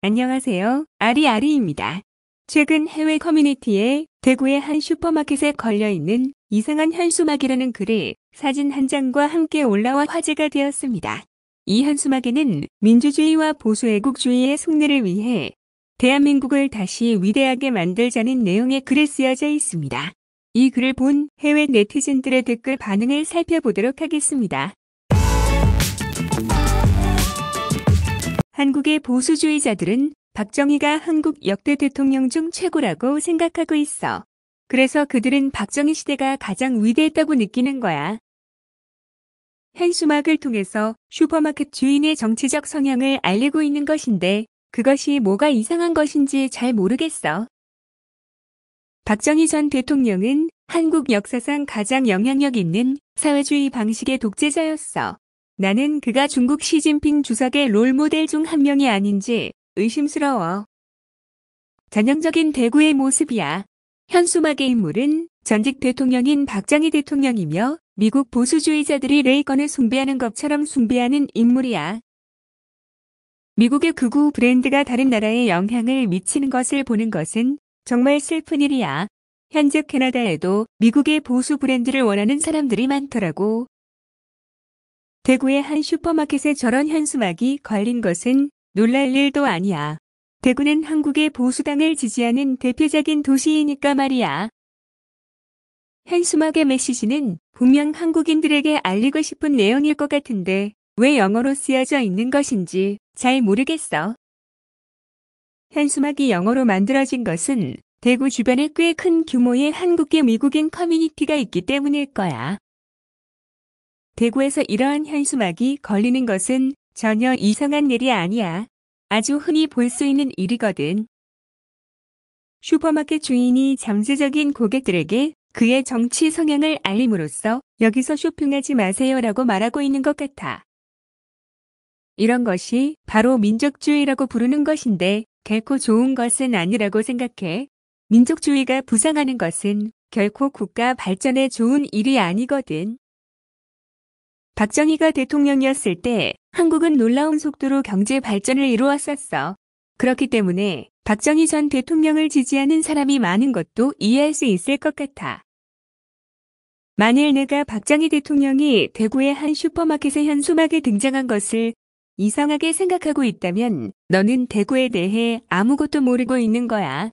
안녕하세요. 아리아리입니다. 최근 해외 커뮤니티에 대구의 한 슈퍼마켓에 걸려있는 이상한 현수막이라는 글이 사진 한 장과 함께 올라와 화제가 되었습니다. 이 현수막에는 민주주의와 보수애국주의의 승리를 위해 대한민국을 다시 위대하게 만들자는 내용의 글이 쓰여져 있습니다. 이 글을 본 해외 네티즌들의 댓글 반응을 살펴보도록 하겠습니다. 한국의 보수주의자들은 박정희가 한국 역대 대통령 중 최고라고 생각하고 있어. 그래서 그들은 박정희 시대가 가장 위대했다고 느끼는 거야. 현수막을 통해서 슈퍼마켓 주인의 정치적 성향을 알리고 있는 것인데 그것이 뭐가 이상한 것인지 잘 모르겠어. 박정희 전 대통령은 한국 역사상 가장 영향력 있는 사회주의 방식의 독재자였어. 나는 그가 중국 시진핑 주석의 롤모델 중 한 명이 아닌지 의심스러워. 전형적인 대구의 모습이야. 현수막의 인물은 전직 대통령인 박장희 대통령이며 미국 보수주의자들이 레이건을 숭배하는 것처럼 숭배하는 인물이야. 미국의 극우 브랜드가 다른 나라에 영향을 미치는 것을 보는 것은 정말 슬픈 일이야. 현재 캐나다에도 미국의 보수 브랜드를 원하는 사람들이 많더라고. 대구의 한 슈퍼마켓에 저런 현수막이 걸린 것은 놀랄 일도 아니야. 대구는 한국의 보수당을 지지하는 대표적인 도시이니까 말이야. 현수막의 메시지는 분명 한국인들에게 알리고 싶은 내용일 것 같은데 왜 영어로 쓰여져 있는 것인지 잘 모르겠어. 현수막이 영어로 만들어진 것은 대구 주변에 꽤 큰 규모의 한국계 미국인 커뮤니티가 있기 때문일 거야. 대구에서 이러한 현수막이 걸리는 것은 전혀 이상한 일이 아니야. 아주 흔히 볼 수 있는 일이거든. 슈퍼마켓 주인이 잠재적인 고객들에게 그의 정치 성향을 알림으로써 여기서 쇼핑하지 마세요라고 말하고 있는 것 같아. 이런 것이 바로 민족주의라고 부르는 것인데 결코 좋은 것은 아니라고 생각해. 민족주의가 부상하는 것은 결코 국가 발전에 좋은 일이 아니거든. 박정희가 대통령이었을 때 한국은 놀라운 속도로 경제 발전을 이루었었어. 그렇기 때문에 박정희 전 대통령을 지지하는 사람이 많은 것도 이해할 수 있을 것 같아. 만일 내가 박정희 대통령이 대구의 한 슈퍼마켓의 현수막에 등장한 것을 이상하게 생각하고 있다면 너는 대구에 대해 아무것도 모르고 있는 거야.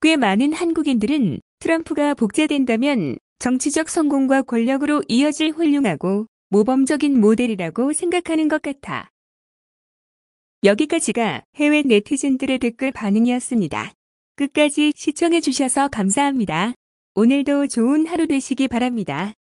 꽤 많은 한국인들은 트럼프가 복제된다면 정치적 성공과 권력으로 이어질 훌륭하고 모범적인 모델이라고 생각하는 것 같아. 여기까지가 해외 네티즌들의 댓글 반응이었습니다. 끝까지 시청해주셔서 감사합니다. 오늘도 좋은 하루 되시기 바랍니다.